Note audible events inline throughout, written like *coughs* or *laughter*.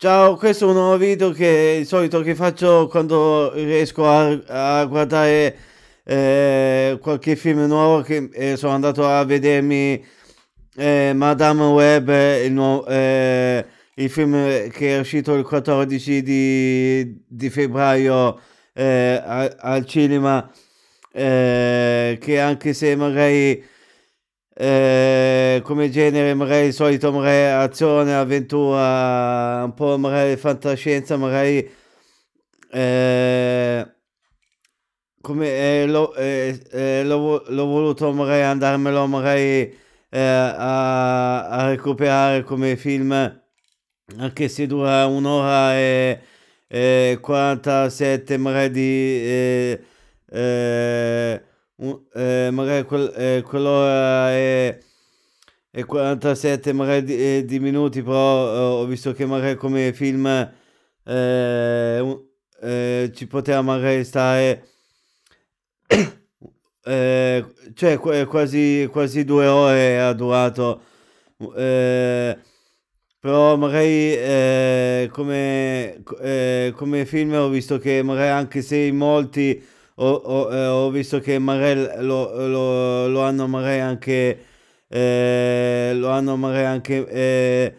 Ciao, questo è un nuovo video che il solito che faccio quando riesco a, a guardare eh, qualche film nuovo che eh, sono andato a vedermi eh, Madame Web, il, nuovo, eh, il, film che è uscito il 14 di, di febbraio eh, al, al cinema, eh, che anche se magari eh, come genere magari il solito magari azione, avventura, un po' magari fantascienza, magari eh, come eh, l'ho, eh, eh, l'ho, l'ho, voluto magari andarmelo magari eh, a, a, recuperare come film anche se dura un'ora e, e 47 magari di un, eh, magari quel, eh, quell'ora è, è, 47 magari di, eh, di minuti, però eh, ho visto che magari come film eh, un, ci poteva magari stare... *coughs* Eh, cioè quasi, quasi, due ore ha durato eh, però magari eh, come, come film ho visto che magari anche se in molti ho, ho, eh, ho visto che Marel lo, lo, lo hanno magari anche, eh, lo hanno Marel anche eh,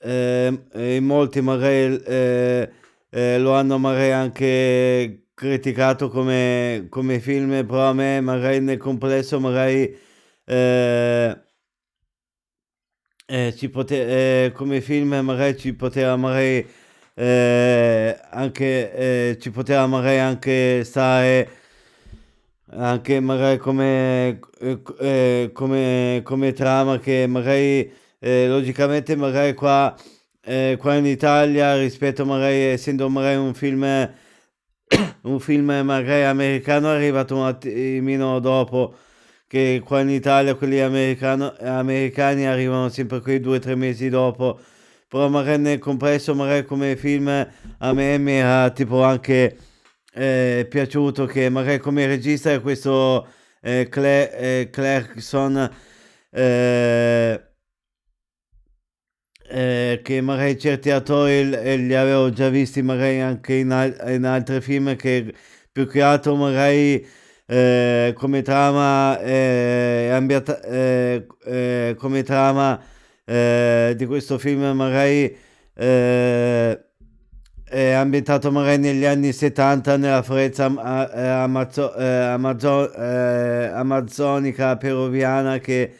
eh, in molti Marel eh, eh, lo hanno magari anche criticato come, come film, però a me magari nel complesso Marel ci poteva, come film Marel ci poteva magari eh, anche, eh, ci poteva magari anche stare anche magari come, eh, eh come, come trama che magari eh, logicamente magari qua, eh, qua in Italia rispetto magari essendo magari un film *coughs* un film magari americano è arrivato un attimino dopo che qua in Italia quelli americani arrivano sempre quei due o tre mesi dopo però magari nel complesso, magari come film, a me mi ha tipo anche eh, piaciuto che magari come regista è questo eh, Claire, eh, Clarkson eh, eh, che magari certi attori eh, li avevo già visti magari anche in, al- in altri film che più che altro magari come trama, ambiata- come trama eh, di questo film magari eh, è ambientato magari negli anni 70 nella foresta am- a- eh, amazzo- eh, amazzo- eh, peruviana che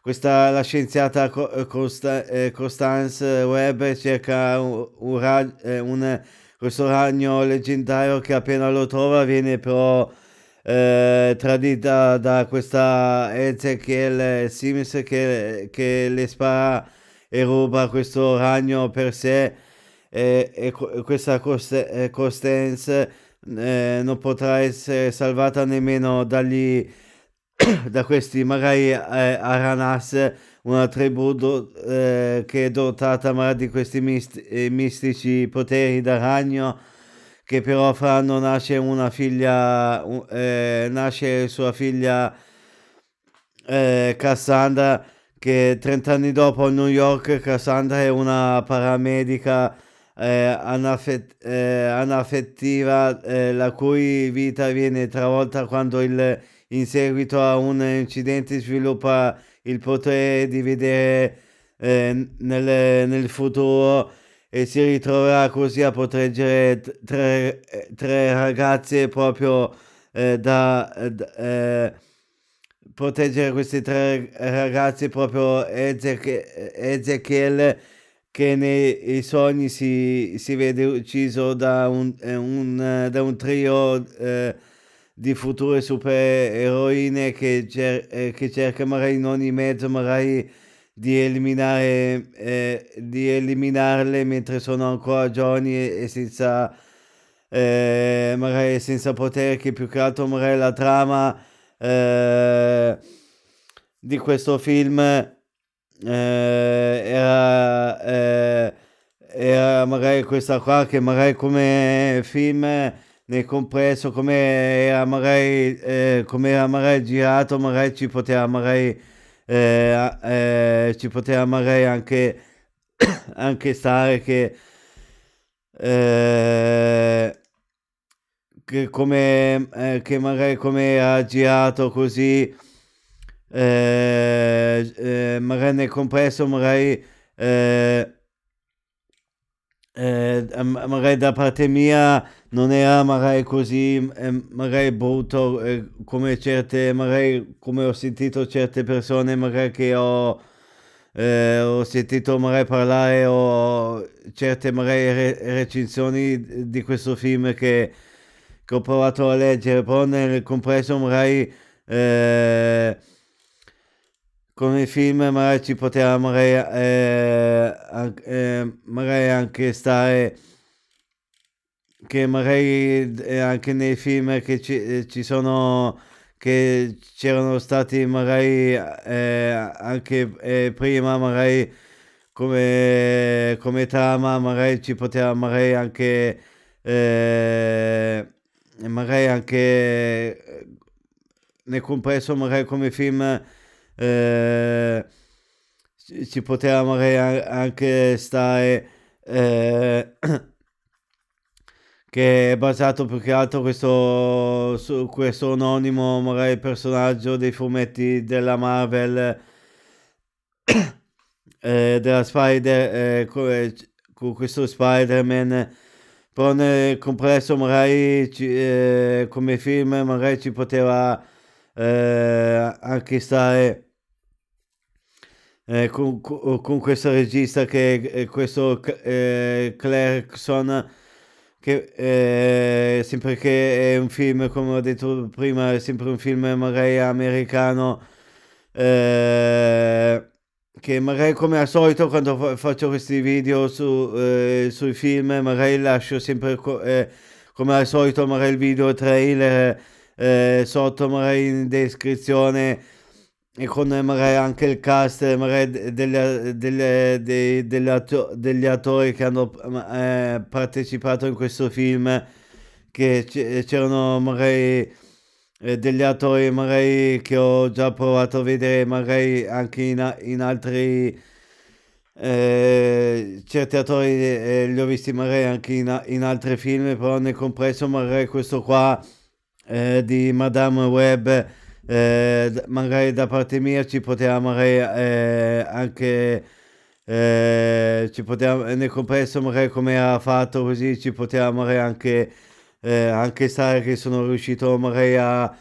questa, la scienziata Costa, Constance Webb cerca un, un, un, questo ragno leggendario che appena lo trova viene però eh, tradita da questa Ezekiel Sims che, che le spara e ruba questo ragno per sé e, e questa Cost- eh, eh, non potrà essere salvata nemmeno dagli, *coughs* da questi magari eh, Aranas una tribù do, eh, che è dotata ma, di questi misti- eh, mistici poteri da ragno che però Franno nasce una figlia, eh, nasce sua figlia eh, Cassandra, che 30 anni dopo a New York Cassandra è una paramedica eh, anafet- eh, anaffettiva, eh, la cui vita viene travolta quando il, in seguito a un incidente sviluppa il potere di vedere eh, nel, nel futuro e si ritroverà così a proteggere tre, eh, tre ragazze proprio eh, da... Eh, eh proteggere queste tre ragazze proprio Ezechiel, che nei sogni si, si vede ucciso da un, eh, un, da un trio eh, di future supereroine che, cer- che cerca magari in ogni mezzo magari di, eliminare, eh, di eliminarle mentre sono ancora giovani e, e senza, eh, magari senza potere, che più che altro magari la trama eh, di questo film eh, era, eh, era magari questa qua che magari come film nel compresso come era magari eh, come era magari girato magari ci poteva magari eh, eh, ci poteva magari anche, *coughs* anche stare che, eh, che come eh, che magari come ha girato così eh, eh, magari nel compresso magari eh, magari da parte mia non era Marai così, Marai brutto come certe, Marai come ho sentito certe persone, magari che ho, eh, ho sentito Marai parlare o certe Marai re, recensioni di questo film che, che, ho provato a leggere, però nel compresso magari Eh, con il film magari ci poteva magari, eh, eh, magari anche stare che magari eh, anche nei film che ci, eh, ci sono che c'erano stati magari eh, anche eh, prima magari come, come trama magari ci poteva magari anche eh, magari anche eh, nel compresso magari come film ci poteva magari anche stare che è basato più che altro questo, su questo anonimo magari personaggio dei fumetti della Marvel *coughs* eh, della Spider eh, con, eh, questo Spider-Man però nel complesso magari ci, eh, come film magari ci poteva eh, anche stare con, con, questo regista che è questo Clarkson che eh, sempre che è un film, come ho detto prima, è sempre un film magari americano, eh, che magari come al solito quando faccio questi video su, eh, sui film, magari lascio sempre eh, come al solito magari il video trailer eh, sotto magari in descrizione e con magari anche il cast magari delle, delle, dei, degli, atto- degli, attori che hanno eh, partecipato in questo film che c'erano magari eh, degli attori magari che ho già provato a vedere magari anche in, in altri eh, certi attori eh, li ho visti magari anche in, in altri film però nel compresso magari questo qua eh, di Madame Webb eh, magari da parte mia ci potevamo magari eh, anche eh, ci poteva, nel complesso magari come ha fatto così ci potevamo magari anche, eh, anche stare che sono riuscito magari a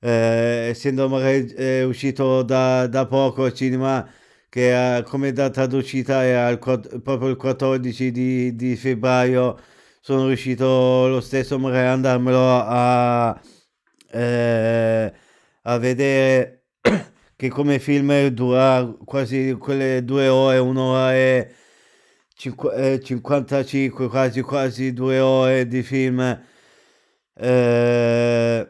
eh, essendo magari eh, uscito da, da, poco al cinema che ha, come data d'uscita è il, proprio il 14 di, di, febbraio sono riuscito lo stesso magari ad andarmelo a eh, a vedere *clears throat* che come film dura quasi quelle due ore, un'ora e 55, eh, quasi quasi due ore di film. Eh,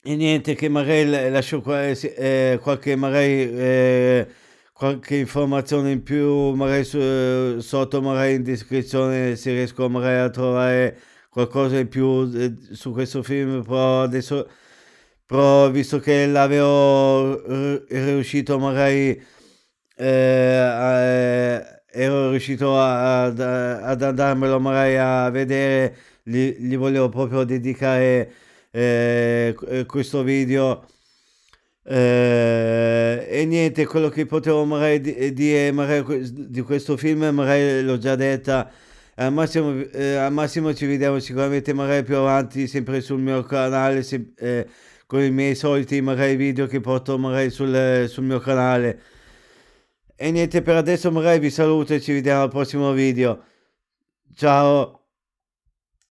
e niente, che magari lascio eh, eh, qualche, magari, eh, qualche informazione in più, magari su, sotto, magari in descrizione, se riesco magari a trovare qualcosa in più eh, su questo film, però adesso però visto che l'avevo riuscito magari eh, eh ero riuscito ad, ad andarmelo magari a vedere gli, gli volevo proprio dedicare eh, questo video eh, e niente quello che potevo magari dire magari di questo film magari l'ho già detta al massimo, eh, al massimo ci vediamo sicuramente magari più avanti sempre sul mio canale se, eh, con i miei soliti magari video che porto magari sul, sul mio canale. E niente, per adesso magari vi saluto e ci vediamo al prossimo video. Ciao!